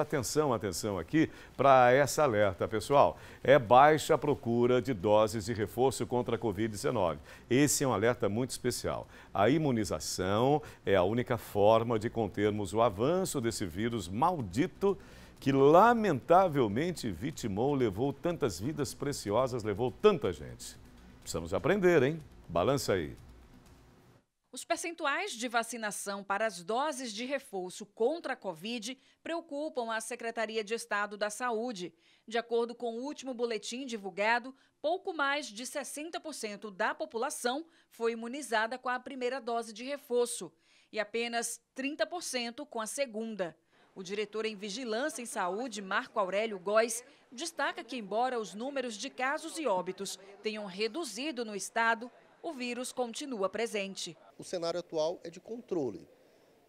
Atenção, atenção aqui para essa alerta, pessoal. É baixa a procura de doses de reforço contra a Covid-19. Esse é um alerta muito especial. A imunização é a única forma de contermos o avanço desse vírus maldito que lamentavelmente vitimou, levou tantas vidas preciosas, levou tanta gente. Precisamos aprender, hein? Balança aí. Os percentuais de vacinação para as doses de reforço contra a Covid preocupam a Secretaria de Estado da Saúde. De acordo com o último boletim divulgado, pouco mais de 60% da população foi imunizada com a primeira dose de reforço e apenas 30% com a segunda. O diretor em Vigilância em Saúde, Marco Aurélio Góes, destaca que, embora os números de casos e óbitos tenham reduzido no estado, o vírus continua presente. O cenário atual é de controle,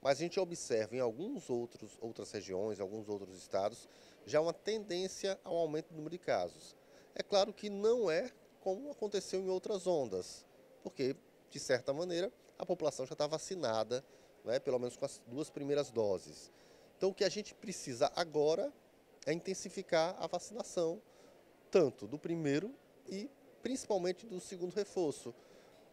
mas a gente observa em alguns outros outras regiões, alguns outros estados, já uma tendência ao aumento do número de casos. É claro que não é como aconteceu em outras ondas, porque de certa maneira a população já está vacinada, né, pelo menos com as duas primeiras doses. Então o que a gente precisa agora é intensificar a vacinação, tanto do primeiro e principalmente do segundo reforço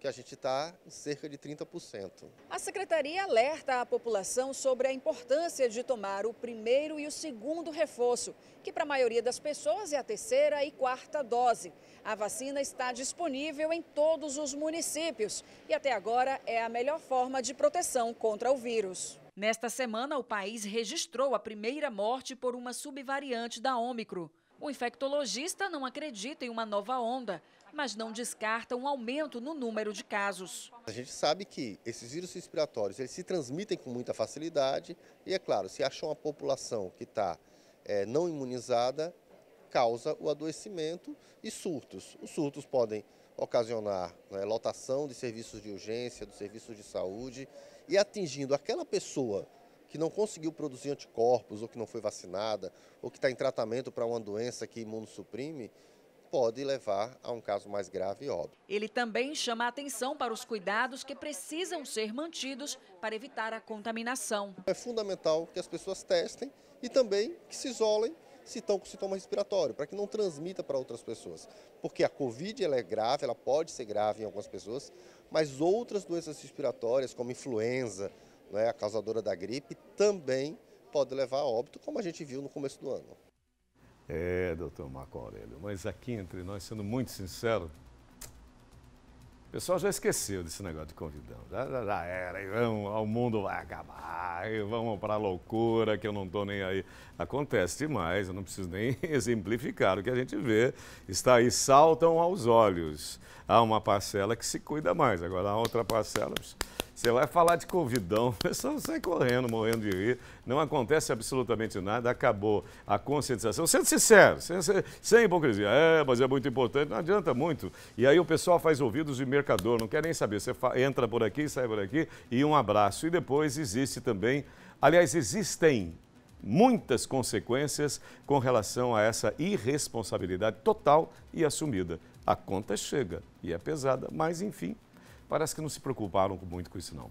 que a gente está em cerca de 30%. A secretaria alerta a população sobre a importância de tomar o primeiro e o segundo reforço, que para a maioria das pessoas é a terceira e quarta dose. A vacina está disponível em todos os municípios e até agora é a melhor forma de proteção contra o vírus. Nesta semana, o país registrou a primeira morte por uma subvariante da Ômicron. O infectologista não acredita em uma nova onda, mas não descarta um aumento no número de casos. A gente sabe que esses vírus respiratórios eles se transmitem com muita facilidade e, é claro, se acha uma população que está é, não imunizada, causa o adoecimento e surtos. Os surtos podem ocasionar né, lotação de serviços de urgência, dos serviços de saúde e atingindo aquela pessoa que não conseguiu produzir anticorpos, ou que não foi vacinada, ou que está em tratamento para uma doença que imunossuprime, pode levar a um caso mais grave e óbvio. Ele também chama a atenção para os cuidados que precisam ser mantidos para evitar a contaminação. É fundamental que as pessoas testem e também que se isolem se estão com sintoma respiratório, para que não transmita para outras pessoas. Porque a Covid ela é grave, ela pode ser grave em algumas pessoas, mas outras doenças respiratórias, como influenza, né, a causadora da gripe, também pode levar a óbito, como a gente viu no começo do ano. É, doutor Marco Aurélio, mas aqui entre nós, sendo muito sincero, o pessoal já esqueceu desse negócio de convidão. Já, já, já era, vamos, o mundo vai acabar, vamos para loucura, que eu não estou nem aí. Acontece demais, eu não preciso nem exemplificar o que a gente vê. Está aí, saltam aos olhos. Há uma parcela que se cuida mais, agora há outra parcela você vai falar de Covidão, o pessoal sai correndo, morrendo de rir. Não acontece absolutamente nada, acabou a conscientização. Sendo sincero, sem, sem, hipocrisia. É, mas é muito importante, não adianta muito. E aí o pessoal faz ouvidos de mercador, não quer nem saber. Você entra por aqui, sai por aqui e um abraço. E depois existe também, aliás, existem muitas consequências com relação a essa irresponsabilidade total e assumida. A conta chega e é pesada, mas enfim, Parece que não se preocuparam muito com isso, não.